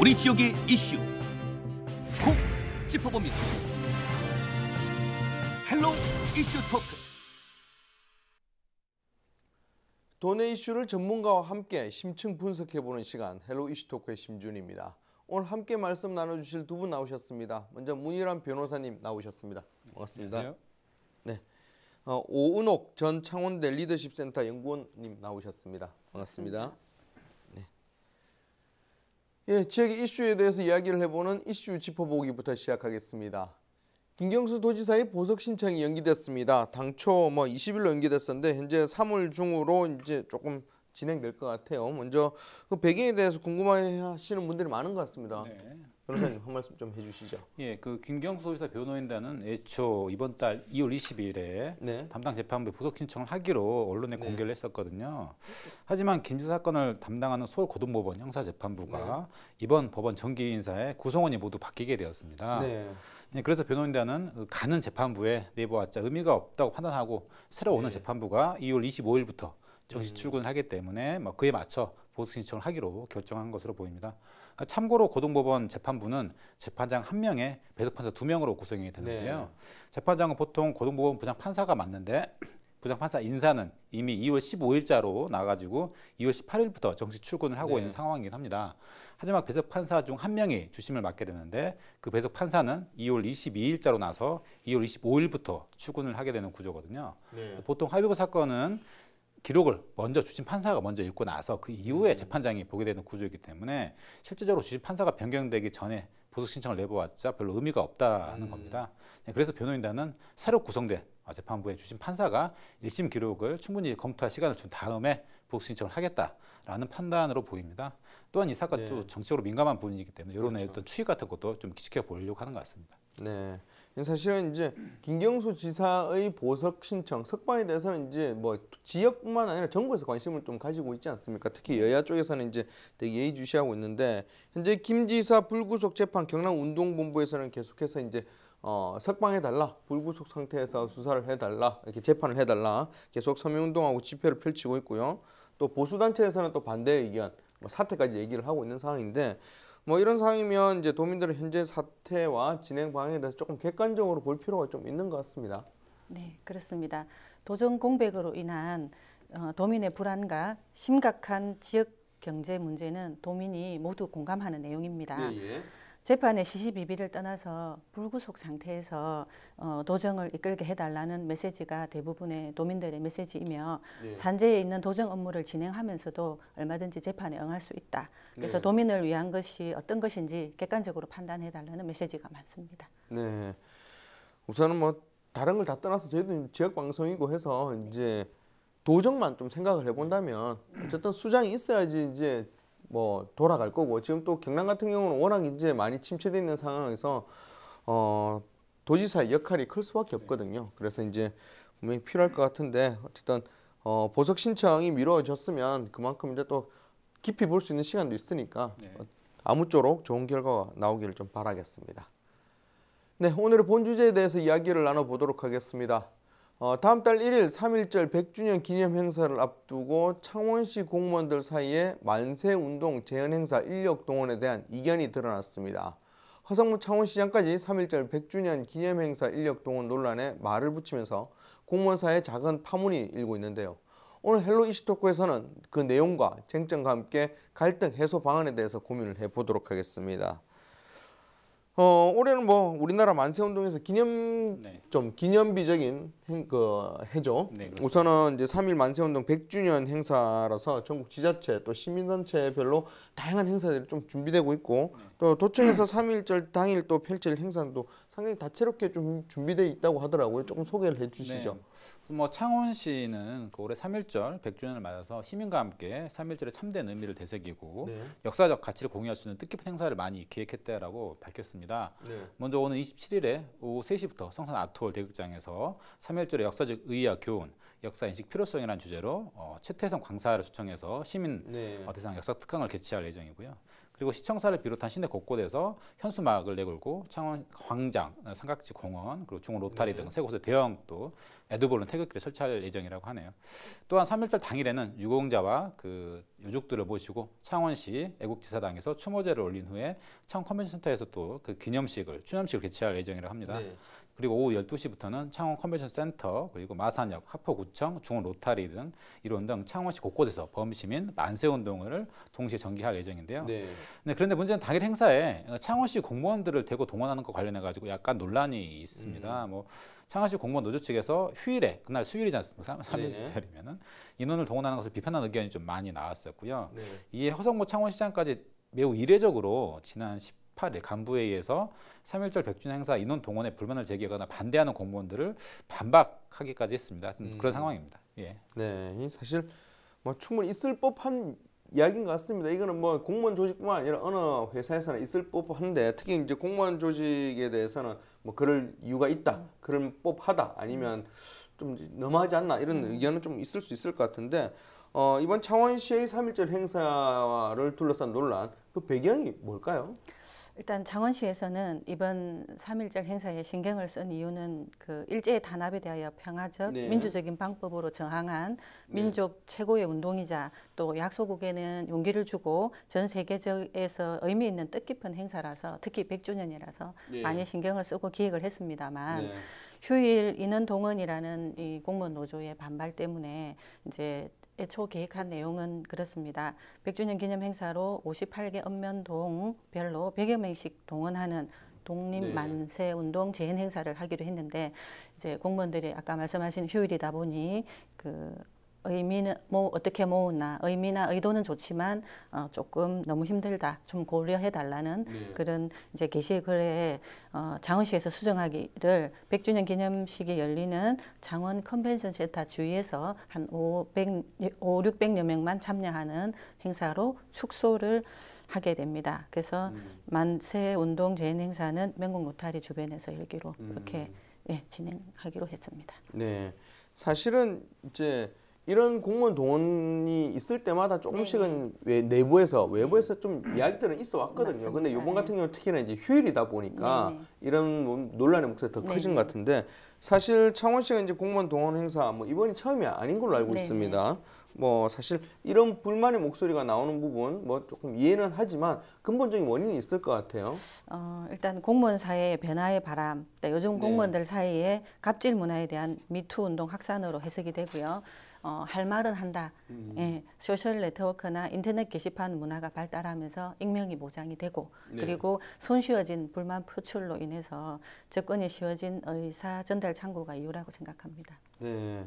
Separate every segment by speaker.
Speaker 1: 우리 지역의 이슈 콕 짚어봅니다. 헬로 이슈 토크. 돈의 이슈를 전문가와 함께 심층 분석해보는 시간 헬로 이슈 토크의 심준입니다. 오늘 함께 말씀 나눠주실 두 분 나오셨습니다. 먼저 문일환 변호사님 나오셨습니다. 반갑습니다. 네. 어, 오은옥 전 창원대 리더십센터 연구원님 나오셨습니다. 반갑습니다. 반니다 예, 지역의 이슈에 대해서 이야기를 해보는 이슈 짚어보기부터 시작하겠습니다. 김경수 도지사의 보석 신청이 연기됐습니다. 당초 뭐 20일로 연기됐었는데 현재 3월 중으로 이제 조금 진행될 것 같아요. 먼저 그 배경에 대해서 궁금해하시는 분들이 많은 것 같습니다. 네. 변호사님 한 말씀 좀 해주시죠. 예, 그
Speaker 2: 김경수 의사 변호인단은 애초 이번 달 2월 20일에 네. 담당 재판부에 보석 신청을 하기로 언론에 네. 공개를 했었거든요. 하지만 김 지사 건을 담당하는 서울 고등법원 형사재판부가 네. 이번 법원 정기 인사에 구성원이 모두 바뀌게 되었습니다. 네. 예, 그래서 변호인단은 가는 재판부에 내부하자 의미가 없다고 판단하고 새로 오는 네. 재판부가 2월 25일부터 정식 음. 출근하기 을 때문에 뭐 그에 맞춰 보수 신청을 하기로 결정한 것으로 보입니다. 그러니까 참고로 고등법원 재판부는 재판장 한 명에 배석판사 두 명으로 구성이 되는데요. 네. 재판장은 보통 고등법원 부장 판사가 맞는데 부장 판사 인사는 이미 2월 15일자로 나가지고 2월 18일부터 정식 출근을 하고 네. 있는 상황이긴 합니다. 하지만 배석 판사 중 한 명이 주심을 맡게 되는데 그 배석 판사는 2월 22일자로 나서 2월 25일부터 출근을 하게 되는 구조거든요. 네. 보통 하위부 사건은 기록을 먼저 주심 판사가 먼저 읽고 나서 그 이후에 재판장이 보게 되는 구조이기 때문에 실제적으로 주심 판사가 변경되기 전에 보석 신청을 내보았자 별로 의미가 없다는 음. 겁니다. 네, 그래서 변호인단은 새로 구성된 아, 재판부에 주신 판사가 일심 기록을 충분히 검토할 시간을 준 다음에 보석 신청을 하겠다라는 판단으로 보입니다. 또한 이 사건 네. 정치적으로 민감한 부분이기 때문에 여론의 그렇죠. 어떤 추이 같은 것도 좀 지켜보려고 하는 것 같습니다.
Speaker 1: 네. 사실은 이제 김경수 지사의 보석 신청 석방에 대해서는 이제 뭐 지역뿐만 아니라 정부에서 관심을 좀 가지고 있지 않습니까? 특히 여야 쪽에서는 이제 되게 예의주시하고 있는데 현재 김 지사 불구속 재판 경남 운동본부에서는 계속해서 이제 어, 석방해달라, 불구속 상태에서 수사를 해달라, 이렇게 재판을 해달라 계속 서명운동하고 집회를 펼치고 있고요. 또 보수단체에서는 또 반대 의견, 뭐 사태까지 얘기를 하고 있는 상황인데 뭐 이런 상황이면 이제 도민들은 현재 사태와 진행 방향에 대해서 조금 객관적으로 볼 필요가 좀 있는 것 같습니다.
Speaker 3: 네, 그렇습니다. 도정 공백으로 인한 어, 도민의 불안과 심각한 지역 경제 문제는 도민이 모두 공감하는 내용입니다. 예, 예. 재판의 시시비비를 떠나서 불구속 상태에서 어, 도정을 이끌게 해달라는 메시지가 대부분의 도민들의 메시지이며 네. 산재에 있는 도정 업무를 진행하면서도 얼마든지 재판에 응할 수 있다. 그래서 네. 도민을 위한 것이 어떤 것인지 객관적으로 판단해달라는 메시지가 많습니다.
Speaker 1: 네, 우선은 뭐 다른 걸 다 떠나서 저희도 지역 방송이고 해서 네. 이제 도정만 좀 생각을 해본다면 어쨌든 수장이 있어야지 이제 뭐 돌아갈 거고 지금 또 경남 같은 경우는 워낙 이제 많이 침체되어 있는 상황에서 어 도지사의 역할이 클 수밖에 없거든요. 그래서 이제 분명히 필요할 것 같은데 어쨌든 어 보석 신청이 미뤄졌으면 그만큼 이제 또 깊이 볼 수 있는 시간도 있으니까 네. 아무쪼록 좋은 결과가 나오기를 좀 바라겠습니다. 네, 오늘의 본 주제에 대해서 이야기를 나눠보도록 하겠습니다. 어, 다음 달 1일 3.1절 100주년 기념 행사를 앞두고 창원시 공무원들 사이에 만세운동 재현행사 인력 동원에 대한 이견이 드러났습니다. 허성무 창원시장까지 3.1절 100주년 기념 행사 인력 동원 논란에 말을 붙이면서 공무원 사이에 작은 파문이 일고 있는데요. 오늘 헬로 이슈토크에서는 그 내용과 쟁점과 함께 갈등 해소 방안에 대해서 고민을 해보도록 하겠습니다. 어, 올해는 뭐 우리나라 만세 운동에서 기념 네. 좀 기념비적인 행, 그 해죠. 네, 우선은 이제 3일 만세 운동 1 0 0주년 행사라서 전국 지자체 또 시민단체별로 다양한 행사들이 좀 준비되고 있고 네. 또 도청에서 3일절 당일 또 펼칠 행사도 상당히 다채롭게 좀 준비되어 있다고 하더라고요. 조금 소개를 해주시죠. 네. 뭐 창원시는
Speaker 2: 그 올해 3일절 100주년을 맞아서 시민과 함께 3일절의 참된 의미를 되새기고 네. 역사적 가치를 공유할 수 있는 뜻깊은 행사를 많이 기획했다라고 밝혔습니다. 네. 먼저 오는 27일에 오후 3시부터 성산 아트홀 대극장에서 3일절의 역사적 의의와 교훈, 역사 인식 필요성이라는 주제로 어, 최태성 강사를 초청해서 시민 네. 대상 역사 특강을 개최할 예정이고요. 그리고 시청사를 비롯한 시내 곳곳에서 현수막을 내걸고 창원 광장, 삼각지 공원, 그리고 중원 로타리 네. 등세 곳에 대형 또에드볼은 태극기를 설치할 예정이라고 하네요. 또한 삼일절 당일에는 유공자와 그 유족들을 모시고 창원시 애국지사당에서 추모제를 올린 후에 창원 컨벤션센터에서 또 그 기념식을 추념식을 개최할 예정이라고 합니다. 네. 그리고 오후 12시부터는 창원 컨벤션 센터, 그리고 마산역, 하포구청, 중원 로타리 등이런등 창원시 곳곳에서 범시민 만세 운동을 동시에 전개할 예정인데요. 네. 네, 그런데 문제는 당일 행사에 창원시 공무원들을 대거 동원하는 것 관련해 가지고 약간 논란이 있습니다. 음. 뭐 창원시 공무원 노조 측에서 휴일에 그날 수요일이지 않습니까? 3일이면은 인원을 동원하는 것을 비판하는 의견이 좀 많이 나왔었고요. 네. 이에 허성모 창원시장까지 매우 이례적으로 지난 10 18일 간부회의에서 3.1절 백주년 행사 인원 동원에 불만을 제기하거나 반대하는 공무원들을 반박하기까지 했습니다. 음. 그런 상황입니다.
Speaker 1: 예. 네, 사실 뭐 충분히 있을 법한 이야기인 것 같습니다. 이거는 뭐 공무원 조직만 아니라 어느 회사에서는 있을 법한데 특히 이제 공무원 조직에 대해서는 뭐 그럴 이유가 있다, 그런 법하다 아니면 좀 너무하지 않나 이런 음. 의견은 좀 있을 수 있을 것 같은데 어, 이번 창원시의 3.1절 행사를 둘러싼 논란, 그 배경이 뭘까요?
Speaker 3: 일단 창원시에서는 이번 3.1절 행사에 신경을 쓴 이유는 그 일제의 단합에 대하여 평화적, 네. 민주적인 방법으로 정항한 네. 민족 네. 최고의 운동이자 또 약소국에는 용기를 주고 전 세계적에서 의미 있는 뜻깊은 행사라서 특히 100주년이라서 네. 많이 신경을 쓰고 기획을 했습니다만 네. 휴일 인원 동원이라는 이 공무원 노조의 반발 때문에 이제 애초 예, 계획한 내용은 그렇습니다. 100주년 기념 행사로 58개 읍면동별로 100여 명씩 동원하는 독립 네. 만세 운동 재현 행사를 하기로 했는데 이제 공무원들이 아까 말씀하신 휴일이다 보니 그 의미는 뭐 어떻게 모으나 의미나 의도는 좋지만 어, 조금 너무 힘들다 좀 고려해 달라는 네. 그런 이제 게시 글에 어, 장원식에서 수정하기를 100주년 기념식이 열리는 장원 컨벤션 센터 주위에서 한 500, 5, 600여 명만 참여하는 행사로 축소를 하게 됩니다. 그래서 음. 만세 운동 재인 행사는 명곡 노타리 주변에서 열기로 음. 이렇게 예, 진행하기로 했습니다.
Speaker 1: 네, 사실은 이제 이런 공무원 동원이 있을 때마다 조금씩은 네, 네. 외, 내부에서 외부에서 좀 이야기들은 있어 왔거든요. 맞습니다. 근데 요번 같은 네. 경우 특히나 이제 휴일이다 보니까 네네. 이런 논란의 목소리 더 커진 것 같은데 사실 창원시가 이제 공무원 동원 행사 뭐 이번이 처음이 아닌 걸로 알고 네네. 있습니다. 뭐 사실 이런 불만의 목소리가 나오는 부분 뭐 조금 이해는 하지만 근본적인 원인이 있을 것 같아요.
Speaker 3: 어, 일단 공무원 사회의 변화의 바람, 요즘 공무원들 네. 사이에 갑질 문화에 대한 미투 운동 확산으로 해석이 되고요. 어, 할 말은 한다. 음. 예, 소셜 네트워크나 인터넷 게시판 문화가 발달하면서 익명이 보장이 되고 네. 그리고 손쉬워진 불만 표출로 인해서 접근이 쉬워진 의사 전달 창구가 이유라고 생각합니다.
Speaker 1: 네.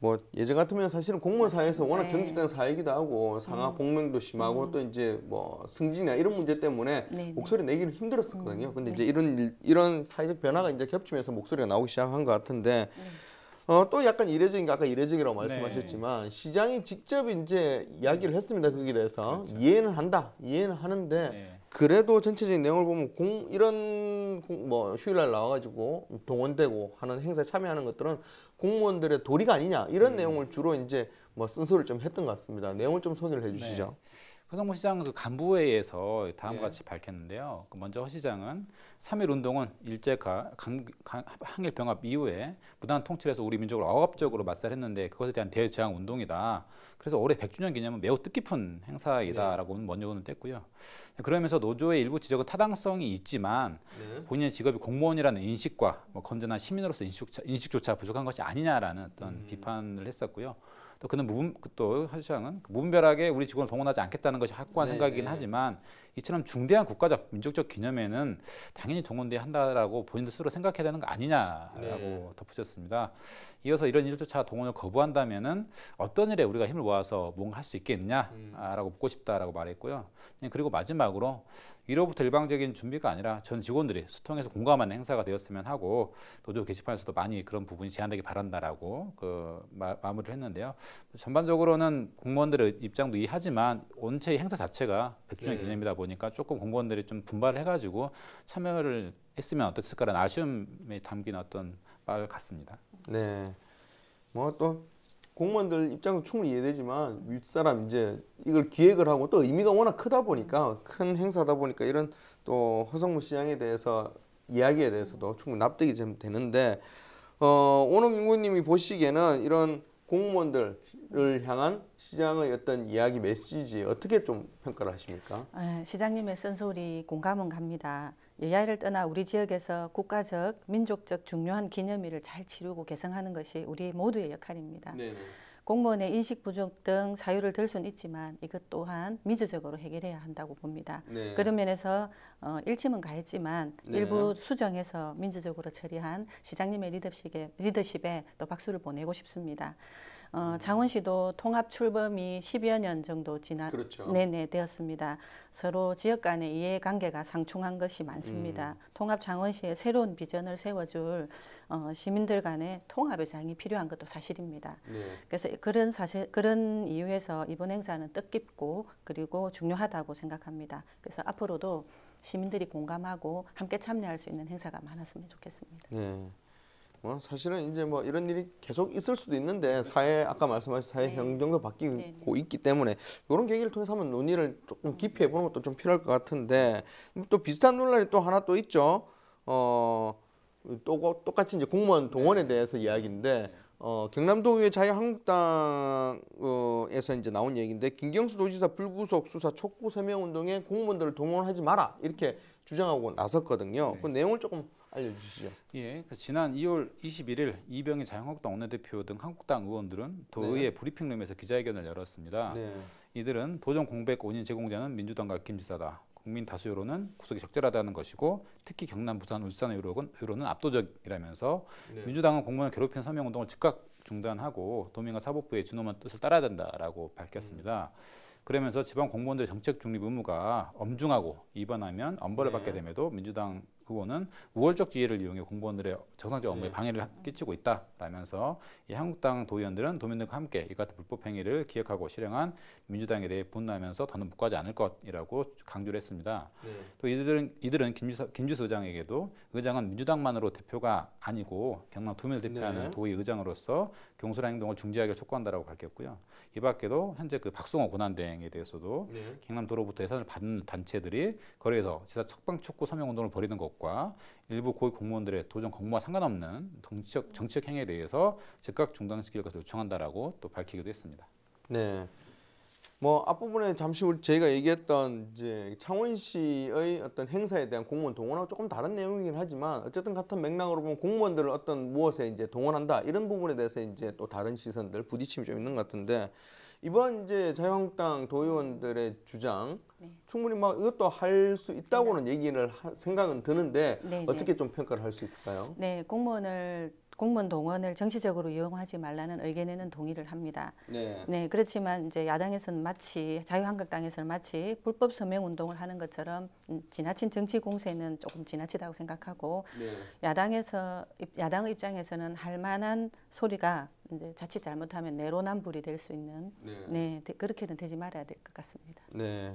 Speaker 1: 뭐 예전 같으면 사실은 공무원 사회에서 워낙 경직된 네. 사회이기도 하고 상하 음. 복명도 심하고 음. 또 이제 뭐 승진이나 이런 문제 때문에 네네. 네. 목소리 내기를 힘들었었거든요. 음. 근데 네. 이제 이런 이런 사회적 변화가 이제 겹치면서 목소리가 나오기 시작한 것 같은데 네. 어, 또 약간 이례적인 게 아까 이례적이라고 네. 말씀하셨지만 네. 시장이 직접 이제 이야기를 음. 했습니다. 거기에 그 대해서 그렇죠. 이해는 한다, 이해는 하는데 네. 그래도 전체적인 내용을 보면 공 이런 공, 뭐 휴일날 나와가지고 동원되고 하는 행사에 참여하는 것들은 공무원들의 도리가 아니냐 이런 음. 내용을 주로 이제 뭐 쓴소리를 좀 했던 것 같습니다. 내용을 좀 소개를 해주시죠. 네.
Speaker 2: 허성모 시장 그 간부회의에서 다음과 네. 같이 네. 밝혔는데요. 그 먼저 허 시장은 3일 운동은 일제 강, 강, 항일 병합 이후에 무단 통치해서 우리 민족을 억압적으로 맞살했는데 그것에 대한 대저항 운동이다. 그래서 올해 100주년 기념은 매우 뜻깊은 행사이다라고 네. 먼저 오늘 뗐고요. 그러면서 노조의 일부 지적은 타당성이 있지만 네. 본인의 직업이 공무원이라는 인식과 뭐 건전한 시민으로서 인식조차, 인식조차 부족한 것이 아니냐라는 어떤 음. 비판을 했었고요. 또 그는 무분 그 또 현시장은 그 무분별하게 우리 직원을 동원하지 않겠다는 것이 확고한 네, 생각이긴 네. 하지만 이처럼 중대한 국가적 민족적 기념에는 당연히 동원돼야 한다라고 본인 스스로 생각해야 되는 거 아니냐라고 네. 덧붙였습니다. 이어서 이런 일조차 동원을 거부한다면은 어떤 일에 우리가 힘을 모아서 뭔가 할 수 있겠느냐라고 음. 묻고 싶다라고 말했고요. 그리고 마지막으로 위로부터 일방적인 준비가 아니라 전 직원들이 소통해서 공감하는 행사가 되었으면 하고 노조 게시판에서도 많이 그런 부분이 제한되길 바란다라고 그 마, 무리를 했는데요. 전반적으로는 공무원들의 입장도 이해하지만 원체 행사 자체가 백0 0주년 네. 기념이다 보니까 조금 공무원들이 좀 분발을 해가지고 참여를 했으면 어땠을까라는 아쉬움에 담긴 어떤 말 같습니다.
Speaker 1: 네. 뭐또 공무원들 입장도 충분히 이해되지만 윗사람 이제 이걸 기획을 하고 또 의미가 워낙 크다 보니까 큰 행사다 보니까 이런 또 허성무 시장에 대해서 이야기에 대해서도 충분히 납득이 좀 되는데 어, 오노김구님이 보시기에는 이런 공무원들을 향한 시장의 어떤 이야기 메시지 어떻게 좀 평가를 하십니까?
Speaker 3: 아, 시장님의 쓴소리 공감은 갑니다. 예야를 떠나 우리 지역에서 국가적, 민족적 중요한 기념일을 잘 치르고 개성하는 것이 우리 모두의 역할입니다. 네네. 네. 공무원의 인식 부족 등 사유를 들 수는 있지만 이것 또한 민주적으로 해결해야 한다고 봅니다. 네. 그런 면에서 어, 일침은 가했지만 네. 일부 수정해서 민주적으로 처리한 시장님의 리더십에, 리더십에 또 박수를 보내고 싶습니다. 어, 창원시도 통합 출범이 10여 년 정도 지난 그렇죠. 네네 되었습니다. 서로 지역 간의 이해관계가 상충한 것이 많습니다. 음. 통합 창원시의 새로운 비전을 세워줄 어, 시민들 간의 통합의 장이 필요한 것도 사실입니다. 네. 그래서 그런 사실 그런 이유에서 이번 행사는 뜻깊고 그리고 중요하다고 생각합니다. 그래서 앞으로도 시민들이 공감하고 함께 참여할 수 있는 행사가 많았으면 좋겠습니다.
Speaker 1: 네. 어, 사실은 이제 뭐 이런 일이 계속 있을 수도 있는데 음. 사회 아까 말씀하신 사회 네. 형정도 바뀌고 네, 네. 있기 때문에 이런 계기를 통해서 한번 논의를 조금 깊이 해보는 것도 좀 필요할 것 같은데 뭐 또 비슷한 논란이 또 하나 또 있죠. 어, 또 똑같이 이제 공무원 네. 동원에 대해서 이야기인데 네. 어, 경남도의 회 자유한국당에서 이제 나온 얘기인데 김경수 도지사 불구속 수사 촉구 세명 운동에 공무원들을 동원하지 마라 이렇게 주장하고 나섰거든요. 네. 그 내용을 조금
Speaker 2: 알려주시죠. 예, 그 지난 2월 21일 이병희 자유한국당 원내대표 등 한국당 의원들은 도의회 네. 브리핑룸에서 기자회견을 열었습니다. 네. 이들은 도전 공백 원인 제공자는 민주당과 김지사다. 국민 다수 여론은 구속이 적절하다는 것이고 특히 경남, 부산, 울산의 여은 여론은 압도적이라면서 네. 민주당은 공무원괴롭히 서명운동을 즉각 중단하고 도민과 사법부의 준엄한 뜻을 따라야 된다라고 밝혔습니다. 음. 그러면서 지방 공무원들 정책 중립 의무가 엄중하고 위반하면 엄벌을 네. 받게 됨에도 민주당 후보는 우월적 지혜를 이용해 공무원들의 정상적 업무에 네. 방해를 끼치고 있다라면서 이 한국당 도의원들은 도민들과 함께 이 같은 불법 행위를 기획하고 실행한 민주당에 대해 분노하면서 더는 묵과하지 않을 것이라고 강조를 했습니다. 네. 또 이들은 이들은 김주서김주수 의장에게도 의장은 민주당만으로 대표가 아니고 경남 도민을 대표하는 네. 도의 의장으로서 경솔한 행동을 중지하기를 촉구한다라고 밝혔고요. 이 밖에도 현재 그 박성호 고난대행에 대해서도 네. 경남도로부터 예산을 받는 단체들이 거리에서 지사 척방 촉구 서명 운동을 벌이는 거고 것과 일부 고위 공무원들의 도전 공무와 상관없는 정치적, 정치적 행위에 대해서 즉각 중단시킬 것을 요청한다라고 또 밝히기도 했습니다.
Speaker 1: 네. 뭐 앞부분에 잠시 우리 저희가 얘기했던 이제 창원시의 어떤 행사에 대한 공무원 동원하고 조금 다른 내용이긴 하지만 어쨌든 같은 맥락으로 보면 공무원들을 어떤 무엇에 이제 동원한다 이런 부분에 대해서 이제 또 다른 시선들 부딪힘이 좀 있는 것 같은데 이번 이제 자유한국당 도의원들의 주장 네. 충분히 막 이것도 할 수 있다고는 얘기를 하, 생각은 드는데 네, 네. 어떻게 네. 좀 평가를 할 수 있을까요?
Speaker 3: 네, 공무원을 공무원 동원을 정치적으로 이용하지 말라는 의견에는 동의를 합니다.
Speaker 1: 네. 네
Speaker 3: 그렇지만 이제 야당에서는 마치 자유한국당에서는 마치 불법 서명 운동을 하는 것처럼 음, 지나친 정치 공세는 조금 지나치다고 생각하고 네. 야당에서 야당 입장에서는 할 만한 소리가 이제 자칫 잘못하면 내로남불이 될 수 있는 네. 네 그렇게는 되지 말아야 될 것 같습니다.
Speaker 1: 네.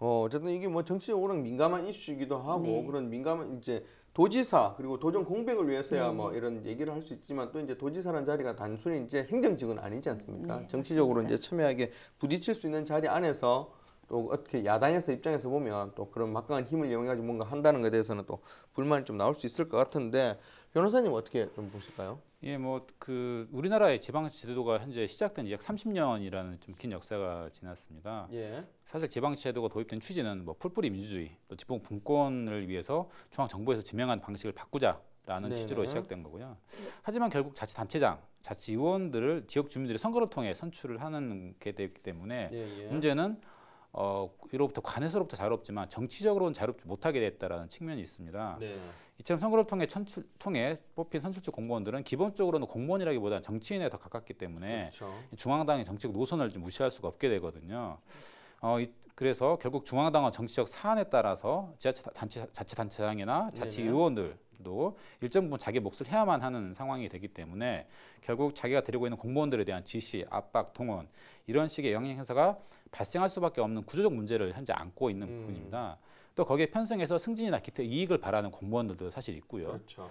Speaker 1: 어, 어쨌든 이게 뭐 정치적으로는 민감한 이슈이기도 하고 네. 그런 민감한 이제 도지사 그리고 도정 공백을 위해서야 네. 뭐 이런 얘기를 할 수 있지만 또 이제 도지사란 자리가 단순히 이제 행정직은 아니지 않습니까? 네, 정치적으로 맞습니다. 이제 첨예하게 부딪힐 수 있는 자리 안에서 또 어떻게 야당에서 입장에서 보면 또 그런 막강한 힘을 이용해가지고 뭔가 한다는 것에 대해서는 또 불만이 좀 나올 수 있을 것 같은데 변호사님 어떻게 좀 보실까요?
Speaker 2: 예, 뭐 그 우리나라의 지방자치제도가 현재 시작된 지 약 30년이라는 좀 긴 역사가 지났습니다. 예. 사실 지방자치제도가 도입된 취지는 뭐 풀뿌리 민주주의, 또 지방 분권을 위해서 중앙 정부에서 지명한 방식을 바꾸자. 라는 취지로 시작된 거고요. 하지만 결국 자치단체장, 자치의원들을 지역 주민들이 선거를 통해 선출을 하는 게 되기 때문에 예예. 예. 문제는 어, 이로부터 관해서로부터 자유롭지만 정치적으로는 자유롭지 못하게 됐다라는 측면이 있습니다. 네. 이처럼 선거를 통해, 천출, 통해 뽑힌 선출직 공무원들은 기본적으로는 공무원이라기보다는 정치인에 더 가깝기 때문에 그렇죠. 중앙당의 정책 노선을 좀 무시할 수가 없게 되거든요. 어, 이, 그래서 결국 중앙당은 정치적 사안에 따라서 지자체 단체, 자치단체장이나 자치의원들 도 일정 부분 자기 몫을 해야만 하는 상황이 되기 때문에 결국 자기가 데리고 있는 공무원들에 대한 지시, 압박, 동원 이런 식의 영향 행사가 발생할 수밖에 없는 구조적 문제를 현재 안고 있는 음. 부분입니다. 또 거기에 편승해서 승진이나 기타 이익을 바라는 공무원들도 사실 있고요. 그렇죠.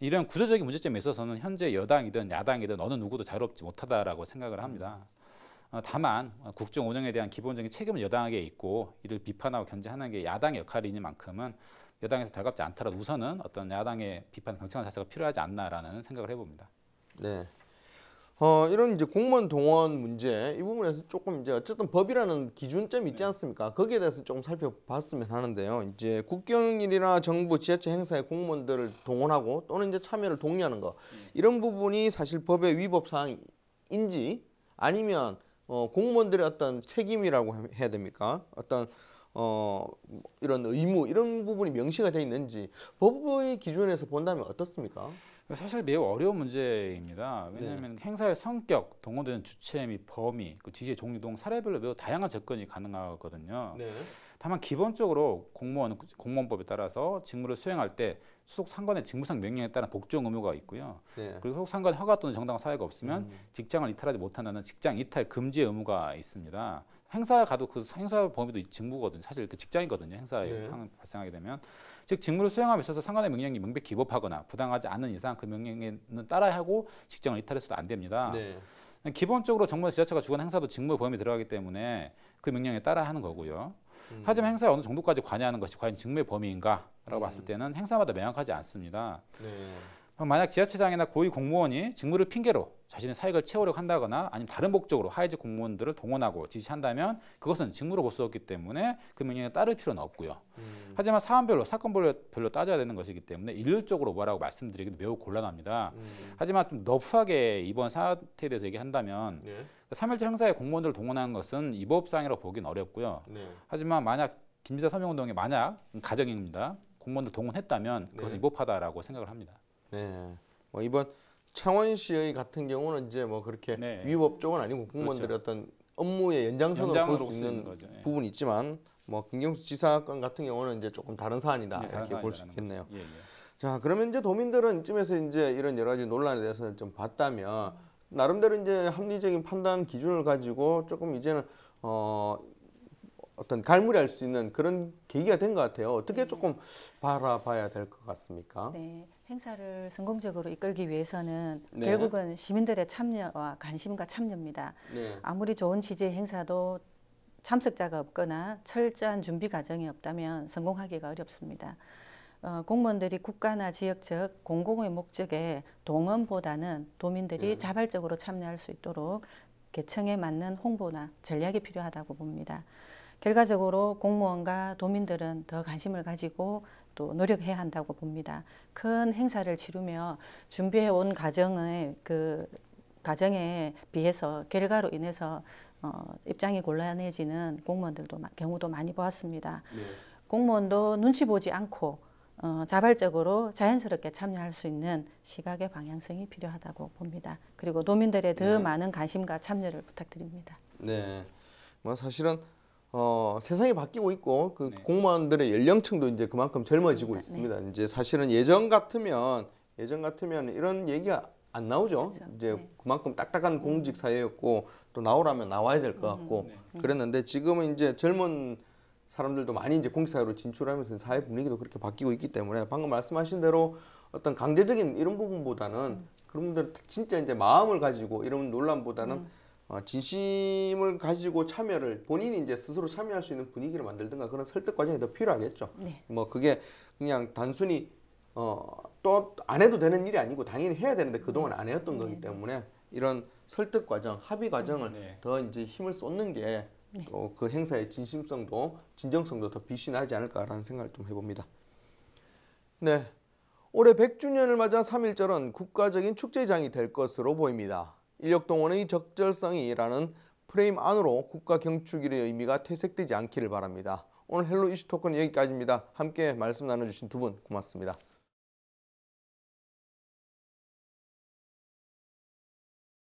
Speaker 2: 이런 구조적인 문제점에 있어서는 현재 여당이든 야당이든 어느 누구도 자유롭지 못하다라고 생각을 합니다. 음. 어, 다만 국정 운영에 대한 기본적인 책임은 여당에게 있고 이를 비판하고 견제하는 게 야당의 역할이니 만큼은 여당에서 달갑지 않더라도 우선은 어떤 야당의 비판 경청한 자세가 필요하지 않나라는 생각을 해봅니다.
Speaker 1: 네. 어, 이런 이제 공무원 동원 문제 이 부분에서 조금 이제 어쨌든 법이라는 기준점이 있지 네. 않습니까? 거기에 대해서 조금 살펴봤으면 하는데요. 이제 국경일이나 정부 지자체 행사에 공무원들을 동원하고 또는 이제 참여를 독려하는 거 네. 이런 부분이 사실 법의 위법 사항인지 아니면 어, 공무원들의 어떤 책임이라고 해야 됩니까? 어떤 어, 이런 의무 이런 부분이 명시가 되어 있는지 법의 기준에서 본다면 어떻습니까?
Speaker 2: 사실 매우 어려운 문제입니다. 왜냐하면 네. 행사의 성격, 동원되는 주체 및 범위, 그지지의 종류 등 사례별로 매우 다양한 접근이 가능하거든요. 네. 다만 기본적으로 공무원 공무원법에 따라서 직무를 수행할 때 소속 상관의 직무상 명령에 따른 복종 의무가 있고요. 네. 그리고 소속 상관 허가 또는 정당한 사유가 없으면 음. 직장을 이탈하지 못한다는 직장 이탈 금지 의무가 있습니다. 행사에 가도 그 행사 범위도 직무거든요. 사실 그 직장이거든요. 행사에 네. 발생하게 되면. 즉 직무를 수행함에 있어서 상관의 명령이 명백히 기법하거나 부당하지 않은 이상 그 명령에는 따라야 하고 직장을 이탈해서도 안 됩니다. 네. 기본적으로 정부나 지자체가 주관 행사도 직무 범위 에 들어가기 때문에 그 명령에 따라 하는 거고요. 음. 하지만 행사에 어느 정도까지 관여하는 것이 과연 직무의 범위인가라고 음. 봤을 때는 행사마다 명확하지 않습니다. 네. 그럼 만약 지자체장이나 고위 공무원이 직무를 핑계로 자신의 사익을 채우려고 한다거나 아니면 다른 목적으로 하위직 공무원들을 동원하고 지시한다면 그것은 직무로 볼수 없기 때문에 그 명령에 따를 필요는 없고요. 음. 하지만 사안별로 사건별로 따져야 되는 것이기 때문에 일률적으로 뭐라고 말씀드리기도 매우 곤란합니다. 음. 하지만 좀 너프하게 이번 사태에 대해서 얘기한다면 네. 예. 3.1절 행사에 공무원들을 동원하는 것은 입법상이라고 보기는 어렵고요. 네. 하지만 만약 김지사 서명운동에 만약 가정입니다. 공무원들 동원했다면 그것은 네. 입법하다라고
Speaker 1: 생각을 합니다. 네. 뭐 이번 창원시의 같은 경우는 이제 뭐 그렇게 네. 위법 쪽은 아니고 공무원들의 그렇죠. 어떤 업무의 연장선으로 볼 수 있는, 거죠. 예. 부분이 있지만 뭐 김경수 지사건 같은 경우는 이제 조금 다른 사안이다 네, 이렇게 볼 수 있겠네요. 예, 예. 자 그러면 이제 도민들은 이쯤에서 이제 이런 여러 가지 논란에 대해서는 좀 봤다면 나름대로 이제 합리적인 판단 기준을 가지고 조금 이제는 어 어떤 갈무리할 수 있는 그런 계기가 된 것 같아요. 어떻게 조금 바라봐야 될 것 같습니까? 네.
Speaker 3: 행사를 성공적으로 이끌기 위해서는 네. 결국은 시민들의 참여와 관심과 참여입니다. 네. 아무리 좋은 취지의 행사도 참석자가 없거나 철저한 준비 과정이 없다면 성공하기가 어렵습니다. 어, 공무원들이 국가나 지역적 공공의 목적에 동원보다는 도민들이 음. 자발적으로 참여할 수 있도록 개청에 맞는 홍보나 전략이 필요하다고 봅니다. 결과적으로 공무원과 도민들은 더 관심을 가지고 또 노력해야 한다고 봅니다. 큰 행사를 치르며 준비해 온 가정의 그 가정에 비해서 결과로 인해서 어, 입장이 곤란해지는 공무원들도 경우도 많이 보았습니다. 네. 공무원도 눈치 보지 않고 어, 자발적으로 자연스럽게 참여할 수 있는 시각의 방향성이 필요하다고 봅니다. 그리고 도민들의 더 네. 많은 관심과 참여를 부탁드립니다.
Speaker 1: 네, 뭐 사실은 어, 세상이 바뀌고 있고 그 네. 공무원들의 연령층도 이제 그만큼 젊어지고 그 있습니다. 네. 이제 사실은 예전 같으면 예전 같으면 이런 얘기가 안 나오죠. 그렇죠. 이제 네. 그만큼 딱딱한 공직 사회였고 또 나오라면 나와야 될 것 같고 음, 음. 네. 그랬는데 지금은 이제 젊은 사람들도 많이 이제 공직 사회로 진출하면서 사회 분위기도 그렇게 바뀌고 있기 때문에 방금 말씀하신 대로 어떤 강제적인 이런 부분보다는 음. 그런 분들 진짜 이제 마음을 가지고 이런 논란보다는 음. 어, 진심을 가지고 참여를 본인이 이제 스스로 참여할 수 있는 분위기를 만들든가 그런 설득 과정이 더 필요하겠죠. 네. 뭐 그게 그냥 단순히 어또 안 해도 되는 일이 아니고 당연히 해야 되는데 그동안 안 해왔던 거기 네. 때문에 이런 설득 과정, 합의 과정을 음, 네. 더 이제 힘을 쏟는 게또그 네. 행사의 진심성도 진정성도 더 빛이 나지 않을까라는 생각을 좀 해봅니다. 네. 올해 100주년을 맞아 3일절은 국가적인 축제장이 될 것으로 보입니다. 인력 동원의 적절성이라는 프레임 안으로 국가 경축일의 의미가 퇴색되지 않기를 바랍니다. 오늘 헬로 이슈 토크는 여기까지입니다. 함께 말씀 나눠주신 두 분 고맙습니다.